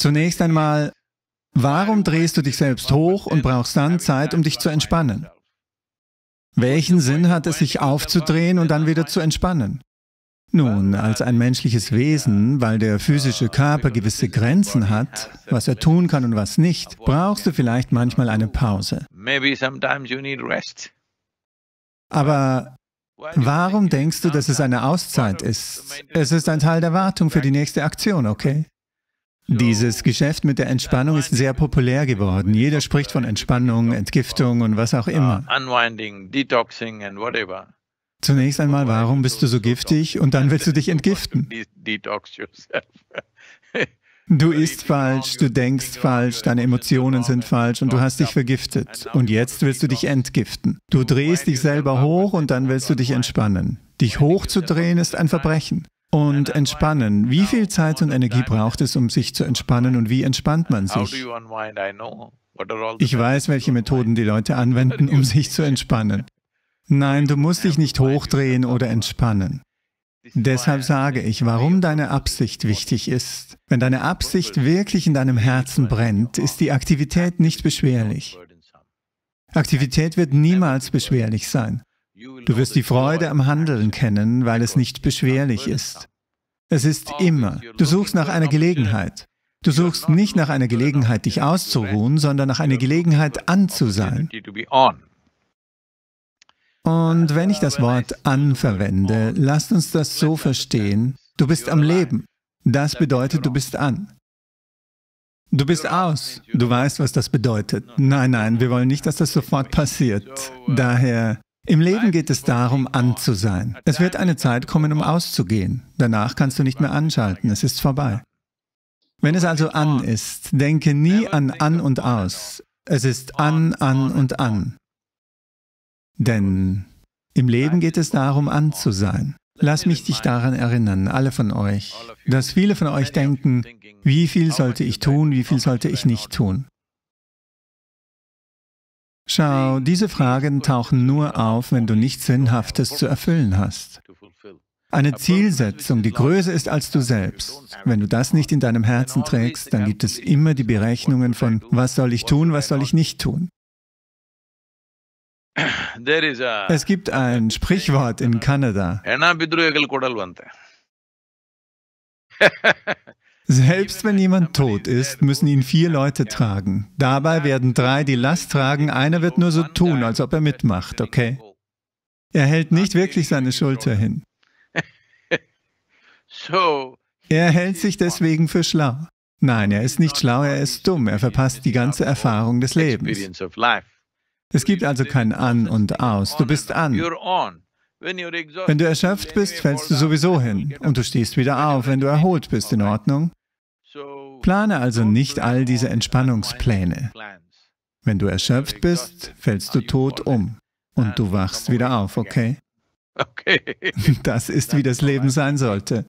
Zunächst einmal, warum drehst du dich selbst hoch und brauchst dann Zeit, um dich zu entspannen? Welchen Sinn hat es, sich aufzudrehen und dann wieder zu entspannen? Nun, als ein menschliches Wesen, weil der physische Körper gewisse Grenzen hat, was er tun kann und was nicht, brauchst du vielleicht manchmal eine Pause. Aber warum denkst du, dass es eine Auszeit ist? Es ist ein Teil der Wartung für die nächste Aktion, okay? Dieses Geschäft mit der Entspannung ist sehr populär geworden. Jeder spricht von Entspannung, Entgiftung und was auch immer. Zunächst einmal, warum bist du so giftig und dann willst du dich entgiften? Du isst falsch, du denkst falsch, deine Emotionen sind falsch und du hast dich vergiftet. Und jetzt willst du dich entgiften. Du drehst dich selber hoch und dann willst du dich entspannen. Dich hochzudrehen ist ein Verbrechen und entspannen. Wie viel Zeit und Energie braucht es, um sich zu entspannen und wie entspannt man sich? Ich weiß, welche Methoden die Leute anwenden, um sich zu entspannen. Nein, du musst dich nicht hochdrehen oder entspannen. Deshalb sage ich, warum deine Absicht wichtig ist. Wenn deine Absicht wirklich in deinem Herzen brennt, ist die Aktivität nicht beschwerlich. Aktivität wird niemals beschwerlich sein. Du wirst die Freude am Handeln kennen, weil es nicht beschwerlich ist. Es ist immer. Du suchst nach einer Gelegenheit. Du suchst nicht nach einer Gelegenheit, dich auszuruhen, sondern nach einer Gelegenheit, an zu sein. Und wenn ich das Wort an verwende, lasst uns das so verstehen, du bist am Leben. Das bedeutet, du bist an. Du bist aus. Du weißt, was das bedeutet. Nein, nein, wir wollen nicht, dass das sofort passiert. Daher im Leben geht es darum, an zu sein. Es wird eine Zeit kommen, um auszugehen. Danach kannst du nicht mehr anschalten. Es ist vorbei. Wenn es also an ist, denke nie an an und aus. Es ist an, an und an. Denn im Leben geht es darum, an zu sein. Lass mich dich daran erinnern, alle von euch, dass viele von euch denken, wie viel sollte ich tun, wie viel sollte ich nicht tun. Schau, diese Fragen tauchen nur auf, wenn du nichts Sinnhaftes zu erfüllen hast. Eine Zielsetzung, die größer ist als du selbst. Wenn du das nicht in deinem Herzen trägst, dann gibt es immer die Berechnungen von, was soll ich tun, was soll ich nicht tun. Es gibt ein Sprichwort in Kanada. Selbst wenn jemand tot ist, müssen ihn vier Leute tragen. Dabei werden drei die Last tragen, einer wird nur so tun, als ob er mitmacht, okay? Er hält nicht wirklich seine Schulter hin. Er hält sich deswegen für schlau. Nein, er ist nicht schlau, er ist dumm, er verpasst die ganze Erfahrung des Lebens. Es gibt also kein An und Aus, du bist an. Wenn du erschöpft bist, fällst du sowieso hin und du stehst wieder auf, wenn du erholt bist, in Ordnung? Plane also nicht all diese Entspannungspläne. Wenn du erschöpft bist, fällst du tot um und du wachst wieder auf, okay? Okay. Das ist, wie das Leben sein sollte.